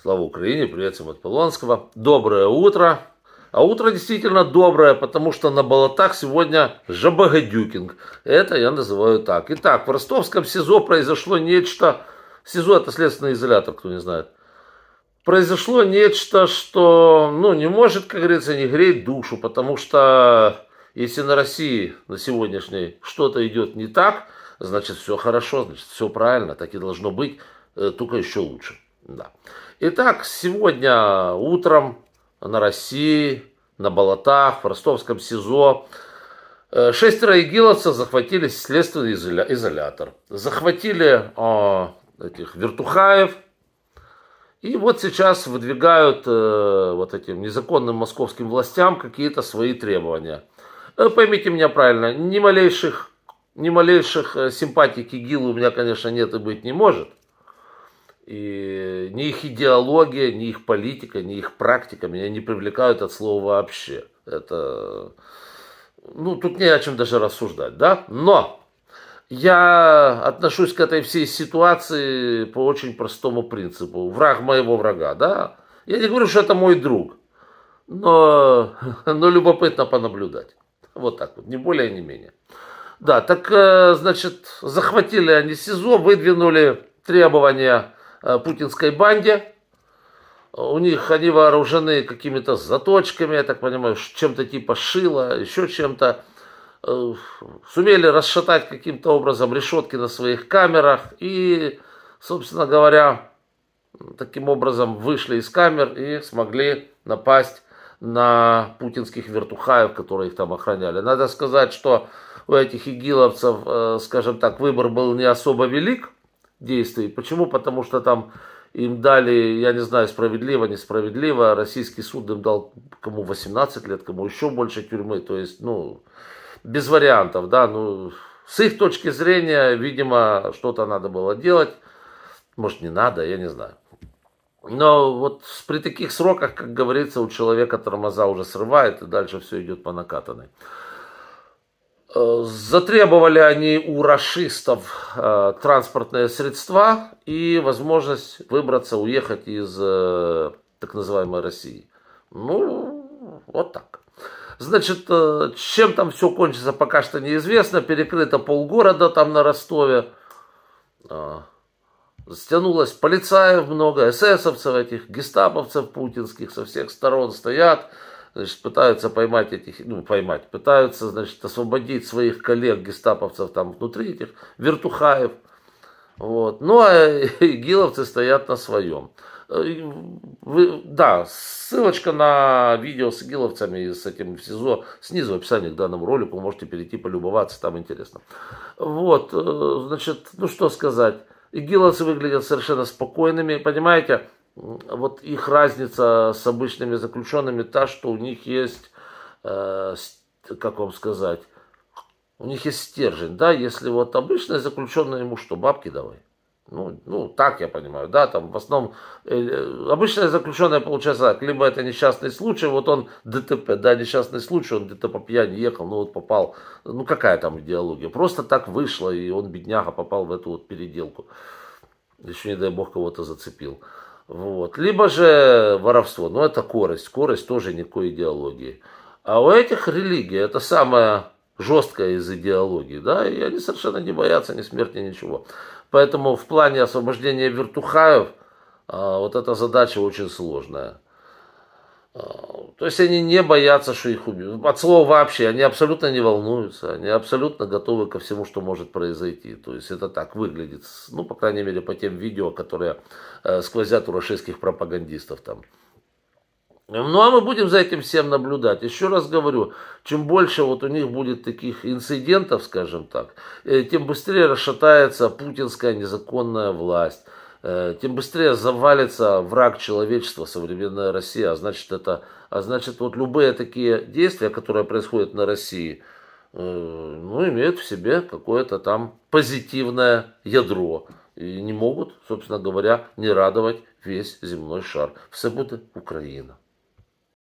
Слава Украине, привет всем от Полонского. Доброе утро. А утро действительно доброе, потому что на болотах сегодня жабагадюкинг. Это я называю так. Итак, в ростовском СИЗО произошло нечто... СИЗО это следственный изолятор, кто не знает. Произошло нечто, что ну, не может, как говорится, не греть душу, потому что если на России на сегодняшней что-то идет не так, значит все хорошо, значит все правильно, так и должно быть, э, только еще лучше. Да. Итак, сегодня утром на России, на Болотах, в ростовском СИЗО э, шестеро игиловцев захватили следственный изолятор. Захватили э, этих вертухаев. И вот сейчас выдвигают э, вот этим незаконным московским властям какие-то свои требования. Э, поймите меня правильно, ни малейших, ни малейших э, симпатий к ИГИЛу у меня, конечно, нет и быть не может. И ни их идеология, ни их политика, ни их практика меня не привлекают от слова вообще. Это, ну, тут не о чем даже рассуждать, да? Но я отношусь к этой всей ситуации по очень простому принципу. Враг моего врага, да? Я не говорю, что это мой друг, но, но любопытно понаблюдать. Вот так вот, не более, не менее. Да, так, э, значит, захватили они СИЗО, выдвинули требования Э, путинской банде. Э, у них они вооружены какими-то заточками, я так понимаю, чем-то типа шила, еще чем-то. Э, сумели расшатать каким-то образом решетки на своих камерах и, собственно говоря, таким образом вышли из камер и смогли напасть на путинских вертухаев, которые их там охраняли. Надо сказать, что у этих игиловцев, скажем так, выбор был не особо велик – действий. Почему? Потому что там им дали, я не знаю, справедливо, несправедливо, российский суд им дал кому 18 лет, кому еще больше тюрьмы, то есть, ну, без вариантов, да, ну, с их точки зрения, видимо, что-то надо было делать, может, не надо, я не знаю. Но вот при таких сроках, как говорится, у человека тормоза уже срывает, и дальше все идет по накатанной. Затребовали они у рашистов э, транспортные средства и возможность выбраться, уехать из э, так называемой России. Ну, вот так. Значит, э, чем там все кончится, пока что неизвестно. Перекрыто полгорода там на Ростове. Стянулось полицаев много, эсэсовцев этих, гестаповцев путинских со всех сторон стоят значит, пытаются поймать этих, ну, поймать, пытаются, значит, освободить своих коллег, гестаповцев там внутри этих, вертухаев, вот. Ну, а игиловцы стоят на своем. Вы, да, ссылочка на видео с игиловцами и с этим в СИЗО снизу в описании к данному ролику. Можете перейти, полюбоваться, там интересно. Вот, э, значит, ну что сказать. Игиловцы выглядят совершенно спокойными. Понимаете, вот их разница с обычными заключенными та, что у них есть, э, как вам сказать, у них есть стержень, да, если вот обычный заключенный ему что, бабки давай. Ну, ну, так я понимаю, да, там в основном э, э, обычное заключенное получается так, либо это несчастный случай, вот он ДТП, да, несчастный случай, он где-то по пьяни ехал, ну вот попал, ну какая там идеология, просто так вышло, и он, бедняга, попал в эту вот переделку. Еще, не дай бог, кого-то зацепил. Вот. Либо же воровство, но это корость. Корость тоже никакой идеологии. А у этих религия это самая жесткая из идеологий, да, и они совершенно не боятся ни смерти, ничего. Поэтому в плане освобождения вертухаев а, вот эта задача очень сложная. А, то есть они не боятся, что их убьют. От слова вообще, они абсолютно не волнуются, они абсолютно готовы ко всему, что может произойти. То есть это так выглядит, ну, по крайней мере, по тем видео, которые э, сквозят у российских пропагандистов там. Ну, а мы будем за этим всем наблюдать. Еще раз говорю, чем больше вот у них будет таких инцидентов, скажем так, э, тем быстрее расшатается путинская незаконная власть. Э, тем быстрее завалится враг человечества, современная Россия. А значит, это, а значит вот любые такие действия, которые происходят на России, э, ну, имеют в себе какое-то там позитивное ядро. И не могут, собственно говоря, не радовать весь земной шар. Все будет Украина.